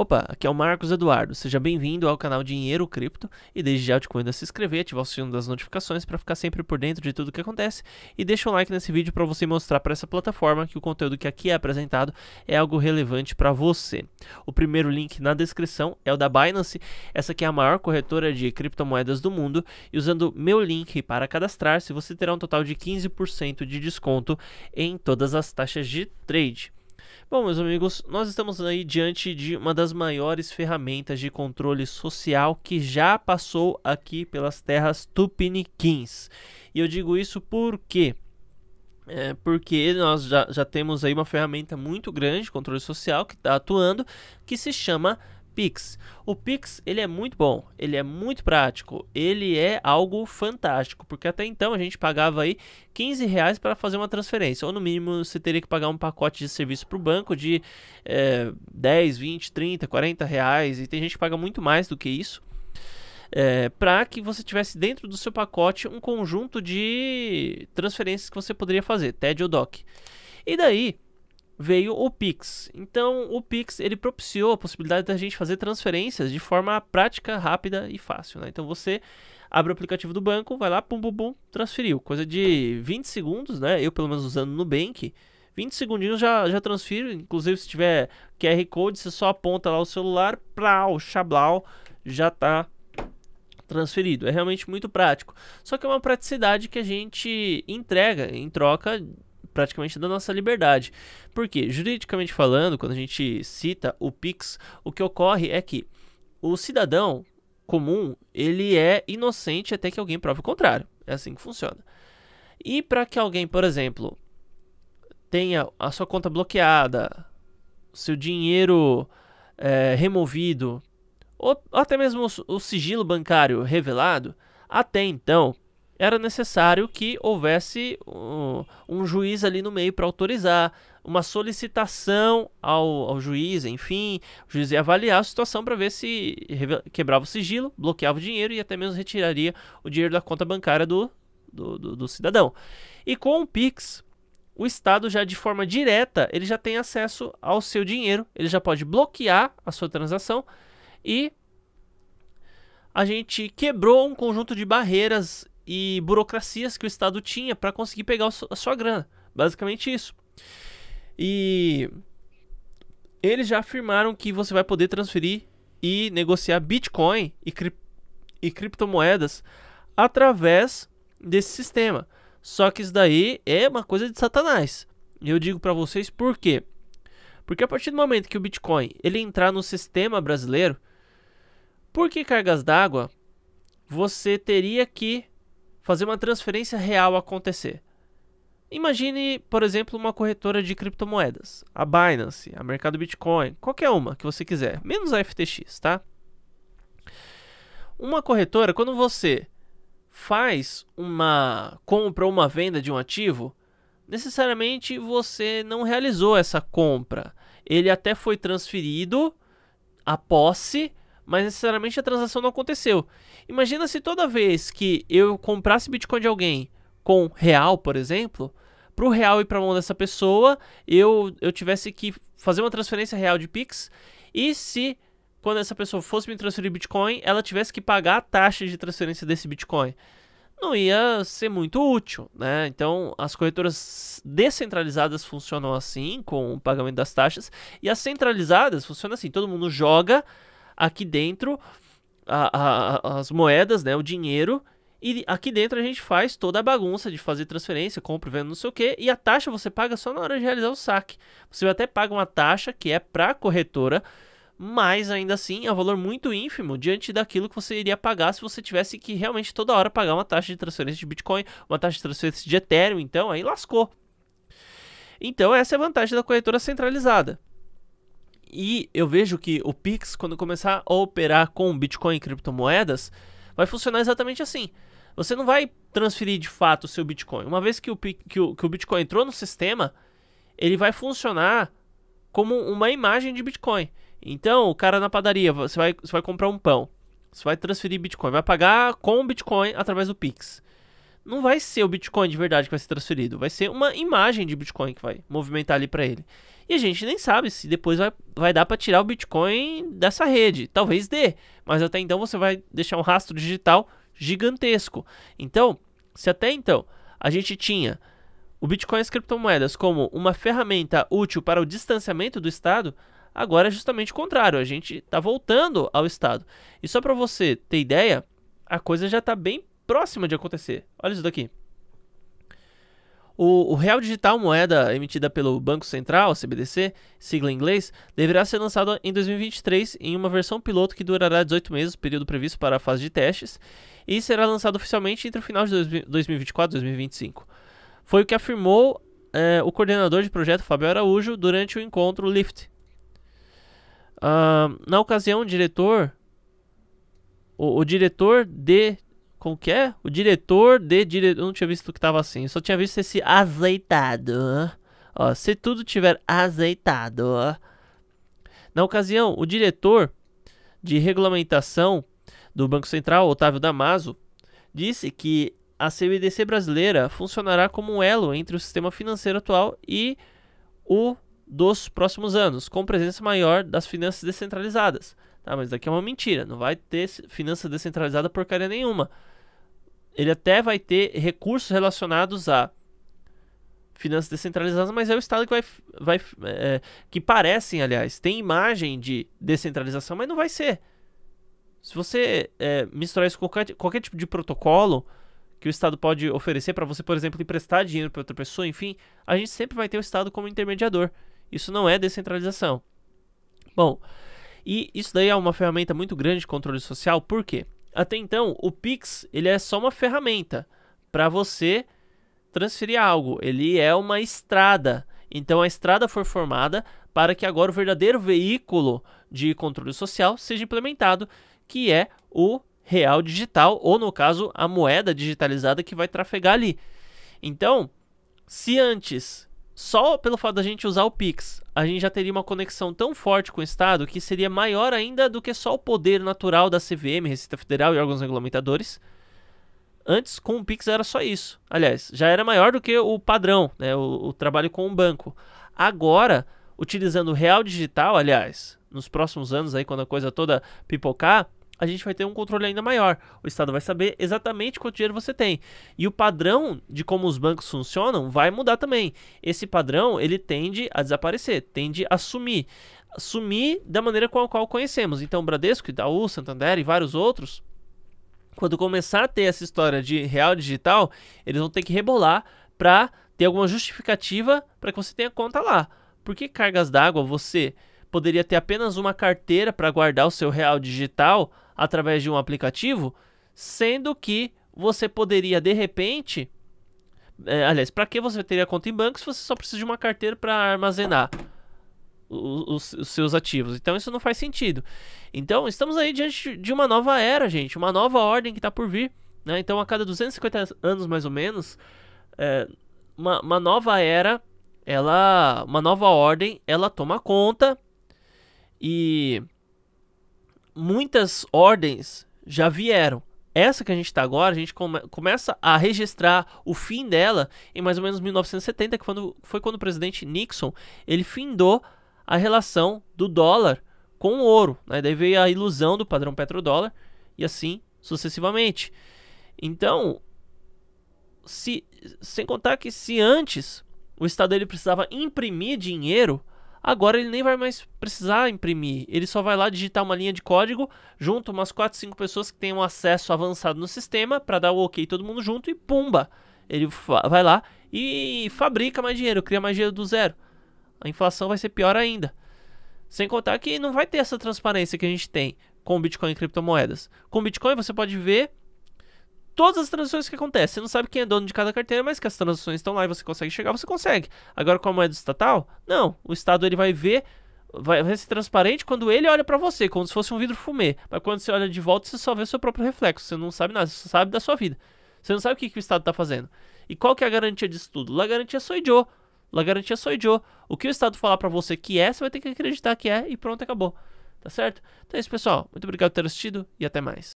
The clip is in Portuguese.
Opa, aqui é o Marcos Eduardo, seja bem-vindo ao canal Dinheiro Cripto e desde já eu te convido a se inscrever, ativar o sino das notificações para ficar sempre por dentro de tudo o que acontece e deixa um like nesse vídeo para você mostrar para essa plataforma que o conteúdo que aqui é apresentado é algo relevante para você. O primeiro link na descrição é o da Binance, essa que é a maior corretora de criptomoedas do mundo e usando meu link para cadastrar-se você terá um total de 15% de desconto em todas as taxas de trade. Bom, meus amigos, nós estamos aí diante de uma das maiores ferramentas de controle social que já passou aqui pelas terras tupiniquins. E eu digo isso porque é porque nós já, já temos aí uma ferramenta muito grande de controle social que está atuando, que se chama Pix. O Pix, ele é muito bom, ele é muito prático, ele é algo fantástico, porque até então a gente pagava aí 15 reais para fazer uma transferência, ou no mínimo você teria que pagar um pacote de serviço para o banco de é, 10, 20, 30, 40 reais, e tem gente que paga muito mais do que isso. É, eh, para que você tivesse dentro do seu pacote um conjunto de transferências que você poderia fazer, TED ou DOC. E daí, veio o Pix. Então, o Pix ele propiciou a possibilidade da gente fazer transferências de forma prática, rápida e fácil. Né? Então, você abre o aplicativo do banco, vai lá, pum, pum, pum, transferiu. Coisa de 20 segundos, né? Eu, pelo menos, usando no Nubank, 20 segundinhos já, já transfiro. Inclusive, se tiver QR Code, você só aponta lá o celular, o chablau já tá transferido. É realmente muito prático. Só que é uma praticidade que a gente entrega em troca praticamente da nossa liberdade. Porque, juridicamente falando, quando a gente cita o Pix, o que ocorre é que o cidadão comum, ele é inocente até que alguém prove o contrário. É assim que funciona. E para que alguém, por exemplo, tenha a sua conta bloqueada, seu dinheiro é, removido, ou até mesmo o sigilo bancário revelado, até então era necessário que houvesse um, uh, um juiz ali no meio para autorizar, uma solicitação ao, ao, juiz, enfim, o juiz ia avaliar a situação para ver se quebrava o sigilo, bloqueava o dinheiro e até mesmo retiraria o dinheiro da conta bancária do, do, do, do cidadão. E com o Pix, o Estado já de forma direta, ele já tem acesso ao seu dinheiro, ele já pode bloquear a sua transação e a gente quebrou um conjunto de barreiras e burocracias que o Estado tinha para conseguir pegar a sua grana. Basicamente isso. E eles já afirmaram que você vai poder transferir e negociar Bitcoin e, cri e criptomoedas através desse sistema. Só que isso daí é uma coisa de satanás. E eu digo para vocês por quê? Porque a partir do momento que o Bitcoin ele entrar no sistema brasileiro, por que cargas d'água você teria que fazer uma transferência real acontecer. Imagine, por exemplo, uma corretora de criptomoedas, a Binance, a Mercado Bitcoin, qualquer uma que você quiser, menos a FTX, tá? Uma corretora, quando você faz uma compra ou uma venda de um ativo, necessariamente você não realizou essa compra. Ele até foi transferido a posse mas necessariamente a transação não aconteceu. Imagina se toda vez que eu comprasse Bitcoin de alguém com real, por exemplo, para o real ir para a mão dessa pessoa, eu, eu tivesse que fazer uma transferência real de Pix, e se quando essa pessoa fosse me transferir Bitcoin, ela tivesse que pagar a taxa de transferência desse Bitcoin. Não ia ser muito útil, né? Então, as corretoras descentralizadas funcionam assim, com o pagamento das taxas, e as centralizadas funcionam assim: todo mundo joga, aqui dentro a, a, as moedas, né, o dinheiro, e aqui dentro a gente faz toda a bagunça de fazer transferência, compra, venda, não sei o que, e a taxa você paga só na hora de realizar o saque. Você até paga uma taxa que é para a corretora, mas ainda assim é um valor muito ínfimo diante daquilo que você iria pagar se você tivesse que realmente toda hora pagar uma taxa de transferência de Bitcoin, uma taxa de transferência de Ethereum, então aí lascou. Então essa é a vantagem da corretora centralizada. E eu vejo que o Pix, quando começar a operar com Bitcoin e criptomoedas, vai funcionar exatamente assim. Você não vai transferir de fato o seu Bitcoin. Uma vez que o, que o, que o Bitcoin entrou no sistema, ele vai funcionar como uma imagem de Bitcoin. Então, o cara na padaria, você vai, você vai comprar um pão. Você vai transferir Bitcoin. Vai pagar com Bitcoin através do Pix não vai ser o Bitcoin de verdade que vai ser transferido, vai ser uma imagem de Bitcoin que vai movimentar ali para ele. E a gente nem sabe se depois vai, vai dar para tirar o Bitcoin dessa rede. Talvez dê, mas até então você vai deixar um rastro digital gigantesco. Então, se até então a gente tinha o Bitcoin e as criptomoedas como uma ferramenta útil para o distanciamento do Estado, agora é justamente o contrário. A gente está voltando ao Estado. E só para você ter ideia, a coisa já está bem próxima de acontecer. Olha isso daqui. O, o, real digital, moeda emitida pelo Banco Central, CBDC, sigla em inglês, deverá ser lançado em 2023 em uma versão piloto que durará 18 meses, período previsto para a fase de testes, e será lançado oficialmente entre o final de 2024 e 2025. Foi o que afirmou é, o coordenador de projeto Fabio Araújo durante o encontro Lift. Uh, ah, na ocasião, o diretor, o, o diretor de como que é? O diretor de diretor. Eu não tinha visto que tava assim. Eu só tinha visto esse azeitado. Ó, se tudo tiver azeitado. Na ocasião, o diretor de regulamentação do Banco Central, Otávio Damaso, disse que a CBDC brasileira funcionará como um elo entre o sistema financeiro atual e o dos próximos anos, com presença maior das finanças descentralizadas. Tá, mas daqui é uma mentira. Não vai ter finança descentralizada porcaria nenhuma. Ele até vai ter recursos relacionados a finanças descentralizadas, mas é o Estado que vai, vai é, é, que parecem, aliás, tem imagem de descentralização, mas não vai ser. Se você é, misturar isso com qualquer, qualquer tipo de protocolo que o Estado pode oferecer para você, por exemplo, emprestar dinheiro para outra pessoa, enfim, a gente sempre vai ter o Estado como intermediador. Isso não é descentralização. Bom, e isso daí é uma ferramenta muito grande de controle social, por quê? Até então, o Pix ele é só uma ferramenta para você transferir algo, ele é uma estrada. Então a estrada foi formada para que agora o verdadeiro veículo de controle social seja implementado, que é o real digital, ou no caso, a moeda digitalizada que vai trafegar ali. Então, se antes só pelo fato da gente usar o Pix, a gente já teria uma conexão tão forte com o Estado que seria maior ainda do que só o poder natural da CVM, Receita Federal e órgãos regulamentadores. Antes, com o Pix era só isso. Aliás, já era maior do que o padrão, né, o, o trabalho com o banco. Agora, utilizando o Real Digital, aliás, nos próximos anos, aí, quando a coisa toda pipocar, a gente vai ter um controle ainda maior. O Estado vai saber exatamente quanto dinheiro você tem. E o padrão de como os bancos funcionam vai mudar também. Esse padrão, ele tende a desaparecer, tende a sumir. Sumir da maneira com a qual conhecemos. Então, Bradesco, Itaú, Santander e vários outros, quando começar a ter essa história de real digital, eles vão ter que rebolar para ter alguma justificativa para que você tenha conta lá. Por que cargas d'água você poderia ter apenas uma carteira para guardar o seu real digital através de um aplicativo, sendo que você poderia de repente. É, aliás, para que você teria conta em banco se você só precisa de uma carteira para armazenar os, os, seus ativos? Então isso não faz sentido. Então estamos aí diante de uma nova era, gente, uma nova ordem que está por vir. Né? Então a cada 250 anos mais ou menos, é, uma, uma nova era, ela, uma nova ordem, ela toma conta e muitas ordens já vieram. Essa que a gente está agora, a gente come, começa a registrar o fim dela em mais ou menos 1970, que quando, foi quando o presidente Nixon ele findou a relação do dólar com o ouro. Né? Daí veio a ilusão do padrão petrodólar e assim sucessivamente. Então, se, sem contar que se antes o Estado ele precisava imprimir dinheiro Agora ele nem vai mais precisar imprimir, ele só vai lá digitar uma linha de código, junto umas 4, 5 pessoas que tenham acesso avançado no sistema para dar o ok todo mundo junto e pumba. Ele vai lá e fabrica mais dinheiro, cria mais dinheiro do zero. A inflação vai ser pior ainda. Sem contar que não vai ter essa transparência que a gente tem com Bitcoin e criptomoedas. Com Bitcoin você pode ver todas as transações que acontecem. Você não sabe quem é dono de cada carteira, mas que as transações estão lá e você consegue chegar, você consegue. Agora com a moeda estatal, não. O Estado ele vai ver, vai, vai ser transparente quando ele olha para você, como se fosse um vidro fumê. Mas quando você olha de volta, você só vê seu próprio reflexo. Você não sabe nada, você sabe da sua vida. Você não sabe o que, que o Estado está fazendo. E qual que é a garantia disso tudo? La garantia sou Joe. La garantia sou Joe. O que o Estado falar para você que é, você vai ter que acreditar que é e pronto, acabou. Tá certo? Então é isso, pessoal. Muito obrigado por ter assistido e até mais.